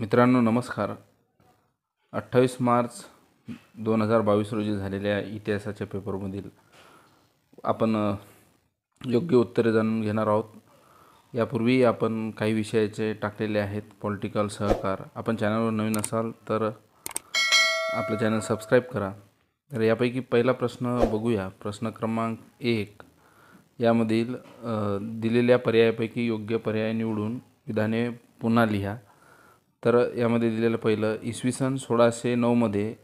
मित्रांनो नमस्कार अठ्ठावीस मार्च दोन हजार बावीस रोजी झालेल्या इतिहासाच्या पेपरमधील आपण योग्य उत्तरे जाणून घेणार आहोत यापूर्वी आपण काही विषयाचे टाकलेले आहेत पॉलिटिकल सहकार आपण चॅनलवर नवीन असाल तर आपलं चॅनल सबस्क्राईब करा तर यापैकी पहिला प्रश्न बघूया प्रश्न क्रमांक एक यामधील दिलेल्या पर्यायापैकी योग्य पर्याय निवडून विधाने पुन्हा लिहा तर यामध्ये दिलेलं पहिलं इसवी सन सोळाशे नऊमध्ये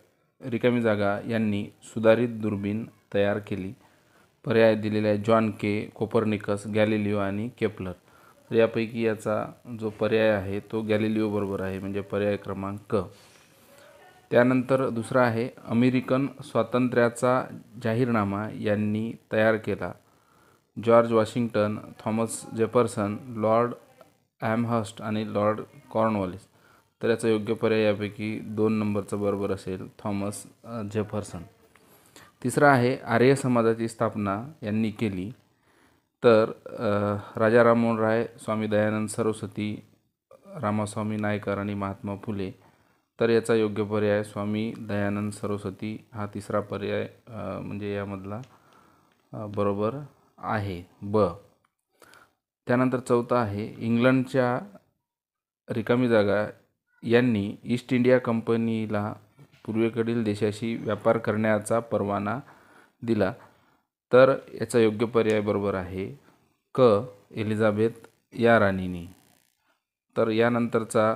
रिकामी जागा यांनी सुधारित दुर्बीण तयार केली पर्याय दिलेले आहे जॉन के कोपरनिकस गॅलिलिओ आणि केपलर तर यापैकी याचा जो पर्याय आहे तो गॅलिलिओ बरोबर आहे म्हणजे पर्याय क्रमांक क त्यानंतर दुसरा आहे अमेरिकन स्वातंत्र्याचा जाहीरनामा यांनी तयार केला George Washington Thomas Jefferson Lord Amherst आणि लॉर्ड कॉर्नवॉलिस तर याचा योग्य पर्याय यापैकी दोन नंबरचा बरोबर असेल थॉमस जेफरसन तिसरा आहे आर्य समाजाची स्थापना यांनी केली तर राजा राममोहन राय स्वामी दयानंद सरस्वती रामास्वामी नायकर आणि महात्मा फुले तर याचा योग्य पर्याय स्वामी दयानंद सरस्वती हा तिसरा पर्याय म्हणजे यामधला बरोबर आहे ब त्यानंतर चौथा आहे इंग्लंडच्या रिकामी जागा यांनी ईस्ट इंडिया कंपनीला पूर्वेकडील देशाशी व्यापार करण्याचा परवाना दिला तर याचा योग्य पर्याय बरोबर आहे क एलिझाबेथ या राणीने तर यानंतरचा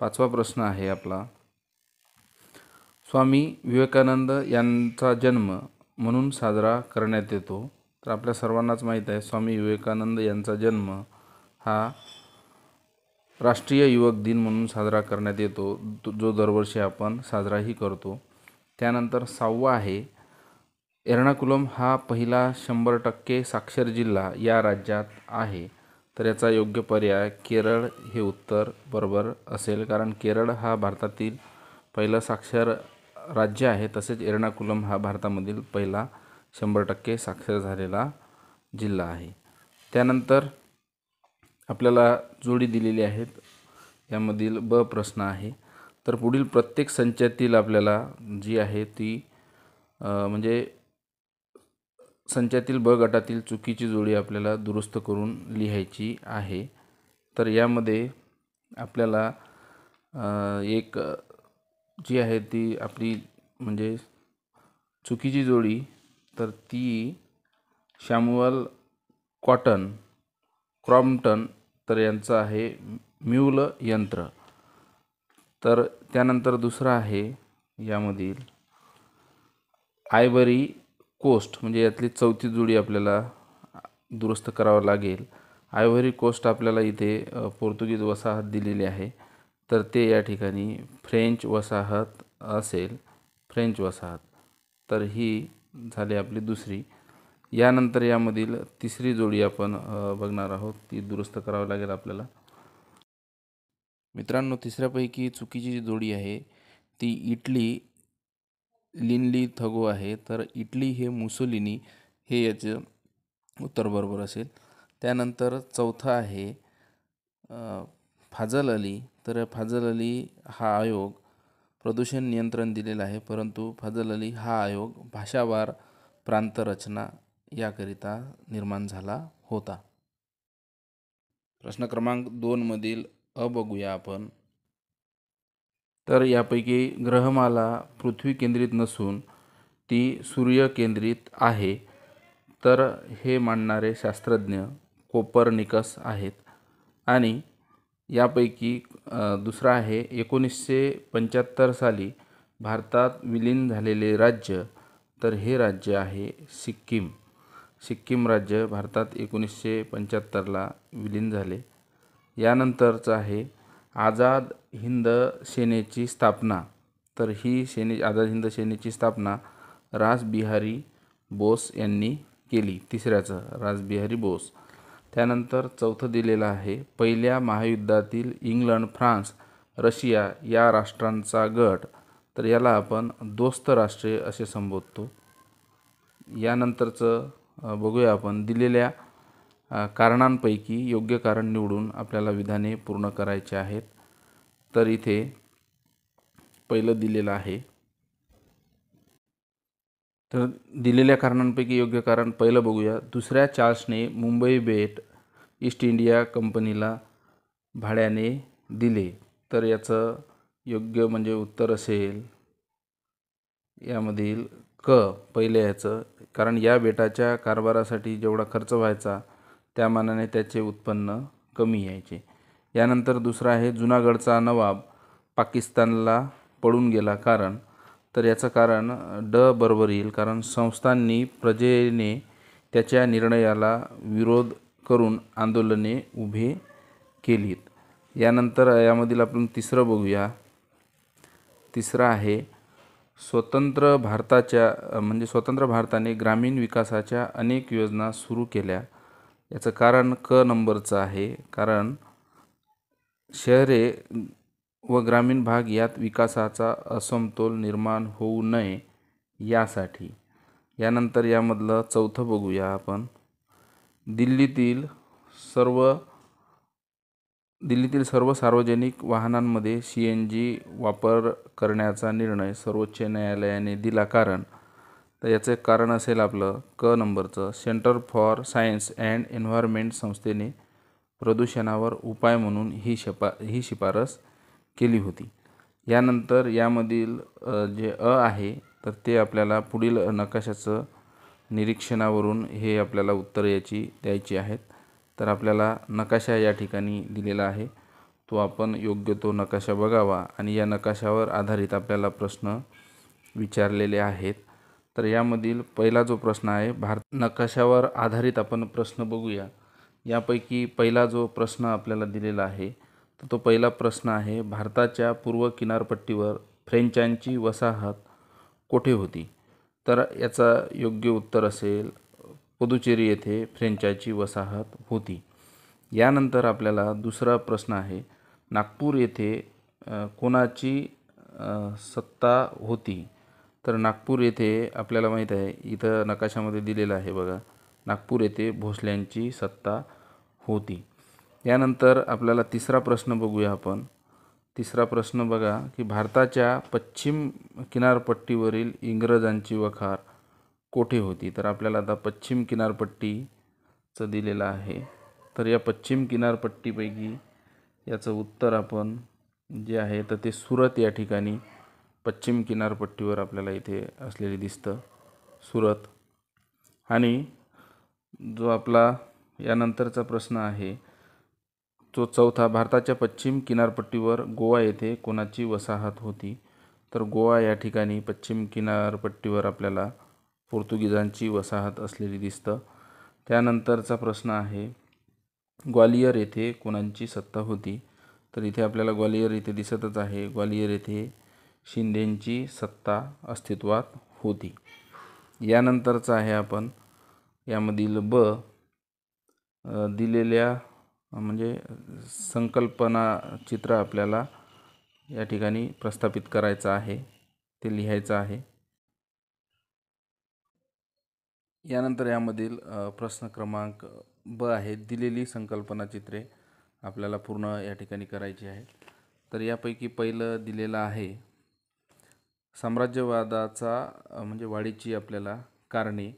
पाचवा प्रश्न आहे आपला स्वामी विवेकानंद यांचा जन्म म्हणून साजरा करण्यात येतो तर आपल्या सर्वांनाच माहीत आहे स्वामी विवेकानंद यांचा जन्म हा राष्ट्रीय युवक दिन म्हणून साजरा करण्यात येतो जो दरवर्षी आपण साजराही करतो त्यानंतर सहावा आहे एर्णाकुलम हा पहिला शंभर टक्के साक्षर जिल्हा या राज्यात आहे तर याचा योग्य पर्याय केरळ हे उत्तर बरोबर असेल कारण केरळ हा भारतातील पहिलं साक्षर राज्य आहे तसेच एर्णाकुलम हा भारतामधील पहिला शंभर टक्के साक्षर झालेला जिल्हा आहे त्यानंतर आपल्याला जोडी दिलेली आहेत यामधील ब प्रश्न आहे तर पुढील प्रत्येक संचातील आपल्याला जी आहे ती म्हणजे संचातील ब गटातील चुकीची जोडी आपल्याला दुरुस्त करून लिहायची आहे तर यामध्ये आपल्याला एक जी आहे ती आपली म्हणजे चुकीची जोडी तर ती शॅम्युअल कॉटन क्रॉम्प्टन तर यांचं आहे म्यूल यंत्र तर त्यानंतर दुसरं आहे यामधील आयबरी कोस्ट म्हणजे यातली चौथी जोडी आपल्याला दुरुस्त करावं लागेल आयव्हरी कोस्ट आपल्याला इथे पोर्तुगीज वसाहत दिलेली आहे तर ते या ठिकाणी फ्रेंच वसाहत असेल फ्रेंच वसाहत तर ही झाली आपली दुसरी यानंतर यामधील तिसरी जोडी आपण बघणार आहोत ती दुरुस्त करावी लागेल आपल्याला मित्रांनो तिसऱ्यापैकी चुकीची जी जोडी आहे ती इटली लिनली थगो आहे तर इटली हे मुसोलिनी हे याचं उत्तर बरोबर असेल त्यानंतर चौथा आहे फाजल अली तर फाजल अली हा आयोग प्रदूषण नियंत्रण दिलेला आहे परंतु फाजल अली हा आयोग भाषावार प्रांतरचना याकरिता निर्माण झाला होता प्रश्न क्रमांक दोनमधील अ बघूया आपण तर यापैकी ग्रहमाला पृथ्वी केंद्रित नसून ती सूर्य केंद्रित आहे तर हे मानणारे शास्त्रज्ञ कोपरनिकस आहेत आणि यापैकी दुसरा आहे एकोणीसशे पंच्याहत्तर साली भारतात विलीन झालेले राज्य तर हे राज्य आहे सिक्कीम सिक्कीम राज्य भारतात एकोणीसशे पंच्याहत्तरला विलीन झाले यानंतरचं आहे आझाद हिंद सेनेची स्थापना तर ही सेने आझाद हिंद सेनेची स्थापना राजबिहारी बोस यांनी केली तिसऱ्याचं राजबिहारी बोस त्यानंतर चौथं दिलेलं आहे पहिल्या महायुद्धातील इंग्लंड फ्रान्स रशिया या राष्ट्रांचा गट तर याला आपण दोस्त राष्ट्रे असे संबोधतो यानंतरचं बघूया आपण दिलेल्या कारणांपैकी योग्य कारण निवडून आपल्याला विधाने पूर्ण करायचे आहेत तर इथे पहिलं दिलेलं आहे तर दिलेल्या कारणांपैकी योग्य कारण पहिलं बघूया दुसऱ्या चार्ल्सने मुंबई बेट ईस्ट इंडिया कंपनीला भाड्याने दिले तर याचं योग्य म्हणजे उत्तर असेल यामधील क पहिलं याचं कारण या बेटाच्या कारभारासाठी जेवढा खर्च व्हायचा त्या मानाने त्याचे उत्पन्न कमी यायचे यानंतर दुसरा आहे जुनागडचा नवाब पाकिस्तानला पडून गेला कारण तर याचं कारण ड बरोबर येईल कारण संस्थांनी प्रजेने त्याच्या निर्णयाला विरोध करून आंदोलने उभे केलीत यानंतर यामधील आपण तिसरं बघूया तिसरं आहे स्वतंत्र भारताच्या म्हणजे स्वतंत्र भारताने ग्रामीण विकासाच्या अनेक योजना सुरू केल्या याचं कारण क नंबरचं आहे कारण शहरे व ग्रामीण भाग यात विकासाचा असमतोल निर्माण होऊ नये यासाठी यानंतर यामधलं चौथं बघूया आपण दिल्लीतील सर्व दिल्लीतील सर्व सार्वजनिक वाहनांमध्ये सी एन जी वापर करण्याचा निर्णय सर्वोच्च न्यायालयाने दिला कारण तर याचं कारण असेल आपलं क नंबरचं centre for science and environment संस्थेने प्रदूषणावर उपाय म्हणून ही शपा ही शिफारस केली होती यानंतर यामधील जे अ आहे तर ते आपल्याला पुढील नकाशाचं निरीक्षणावरून हे आपल्याला उत्तर याची द्यायची आहेत तर आपल्याला नकाशा या ठिकाणी दिलेला आहे तो आपण योग्य तो नकाशा बघावा आणि या नकाशावर आधारित आपल्याला प्रश्न विचारलेले आहेत तर यामधील पहिला जो प्रश्न आहे भारत नकाशावर आधारित आपण प्रश्न बघूया यापैकी पहिला जो प्रश्न आपल्याला दिलेला आहे तर तो पहिला प्रश्न आहे भारताच्या पूर्व किनारपट्टीवर फ्रेंचांची वसाहत कोठे होती तर याचा योग्य उत्तर असेल पुदुचेरी येथे फ्रेंचाची वसाहत होती यानंतर आपल्याला दुसरा प्रश्न आहे नागपूर येथे कोणाची सत्ता होती तर नागपूर येथे आपल्याला माहीत आहे इथं नकाशामध्ये दिलेलं आहे बघा नागपूर येथे भोसल्यांची सत्ता होती यानंतर आपल्याला तिसरा प्रश्न बघूया आपण तिसरा प्रश्न बघा की भारताच्या पश्चिम किनारपट्टीवरील इंग्रजांची वखार कोठे होती तर आपल्याला आता पश्चिम किनारपट्टीचं दिलेलं आहे तर या पश्चिम किनारपट्टीपैकी याचं उत्तर आपण जे आहे तर ते सुरत या ठिकाणी पश्चिम किनारपट्टीवर आपल्याला इथे असलेली दिसतं सुरत आणि जो आपला यानंतरचा प्रश्न आहे तो चौथा भारताच्या पश्चिम किनारपट्टीवर गोवा येथे कोणाची वसाहत होती तर गोवा या ठिकाणी पश्चिम किनारपट्टीवर आपल्याला पोर्तुगीजांची वसाहत असलेली दिसतं त्यानंतरचा प्रश्न आहे ग्वालियर येथे कोणांची सत्ता होती तर इथे आपल्याला ग्वालियर इथे दिसतच आहे ग्वालियर येथे शिंदेंची सत्ता अस्तित्वात होती यानंतरचा आहे आपण यामधील ब दिलेल्या म्हणजे संकल्पना चित्र आपल्याला या ठिकाणी प्रस्थापित करायचं आहे ते लिहायचं आहे यानंतर यामधील प्रश्न क्रमांक ब आहे दिलेली संकल्पना चित्रे आपल्याला पूर्ण या ठिकाणी करायची आहे तर यापैकी पहिलं दिलेलं आहे साम्राज्यवादाचा म्हणजे वाढीची आपल्याला कारणे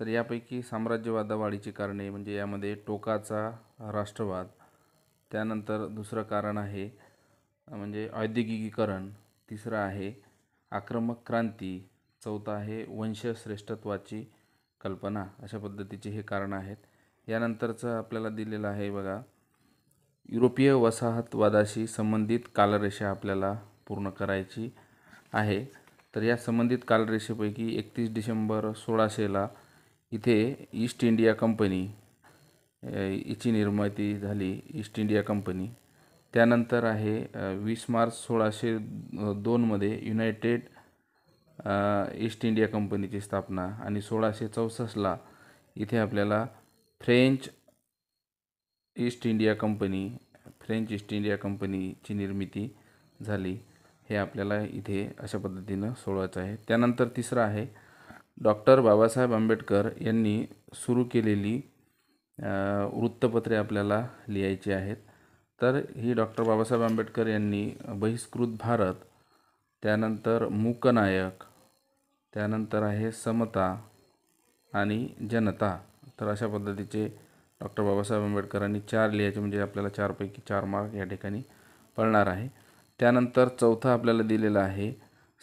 तर यापैकी साम्राज्यवादा वाढीची कारणे म्हणजे यामध्ये टोकाचा राष्ट्रवाद त्यानंतर दुसरं कारण आहे म्हणजे औद्योगिकीकरण तिसरं आहे आक्रमक क्रांती चौथा आहे वंशश्रेष्ठत्वाची कल्पना अशा पद्धतीचे हे कारण आहेत यानंतरचं आपल्याला दिलेलं आहे बघा युरोपीय वसाहतवादाशी संबंधित कालरेषा आपल्याला पूर्ण करायची आहे तर या संबंधित कालरेषेपैकी एकतीस डिसेंबर सोळाशेला इथे ईस्ट इंडिया कंपनी हिची निर्मिती झाली ईस्ट इंडिया कंपनी त्यानंतर आहे वीस मार्च सोळाशे दोनमध्ये युनायटेड ईस्ट इंडिया कंपनीची स्थापना आणि सोळाशे चौसष्टला इथे आपल्याला French East India Company French East India कंपनीची निर्मिती झाली हे आपल्याला इथे अशा पद्धतीनं सोडवायचं आहे त्यानंतर तिसरं आहे डॉक्टर बाबासाहेब आंबेडकर यांनी सुरू केलेली वृत्तपत्रे आपल्याला लिहायची आहेत तर ही डॉक्टर बाबासाहेब आंबेडकर यांनी बहिष्कृत भारत त्यानंतर मूकनायक त्यानंतर आहे समता आणि जनता तर अशा पद्धतीचे डॉक्टर बाबासाहेब आंबेडकरांनी चार लिहायचे म्हणजे आपल्याला चारपैकी चार मार्क या ठिकाणी पडणार आहे त्यानंतर चौथा आपल्याला दिलेला आहे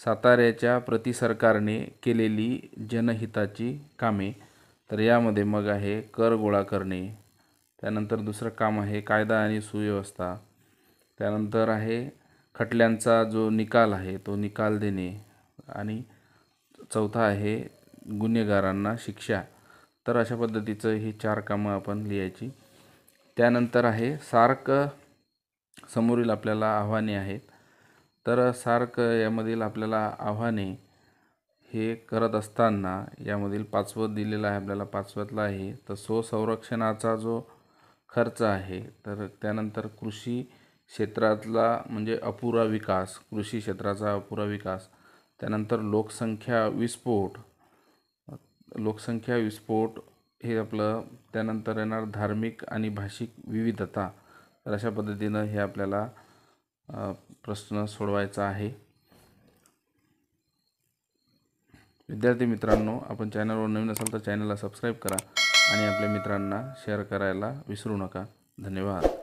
साताऱ्याच्या प्रति सरकारने केलेली जनहिताची कामे तर यामध्ये मग आहे कर गोळा करणे त्यानंतर दुसरं काम आहे कायदा आणि सुव्यवस्था त्यानंतर आहे खटल्यांचा जो निकाल आहे तो निकाल देणे आणि चौथा आहे गुन्हेगारांना शिक्षा तर अशा पद्धतीचं ही चार कामं आपण लिहायची त्यानंतर आहे सार्क समोरील आपल्याला आव्हाने आहेत तर सार्क यामधील आपल्याला आव्हाने हे करत असताना यामधील पाचवं दिलेलं आहे आपल्याला पाचवतला आहे तर स्वसंरक्षणाचा जो खर्च आहे तर त्यानंतर कृषी क्षेत्रातला म्हणजे अपुरा विकास कृषी क्षेत्राचा अपुरा विकास त्यानंतर लोकसंख्या विस्फोट लोकसंख्या विस्फोट हे आपलं त्यानंतर येणार धार्मिक आणि भाषिक विविधता तर अशा पद्धतीनं हे आपल्याला प्रश्न सोडवायचा आहे विद्यार्थी मित्रांनो आपण चॅनलवर नवीन असाल तर चॅनलला सबस्क्राईब करा आणि आपल्या मित्रांना शेअर करायला विसरू नका धन्यवाद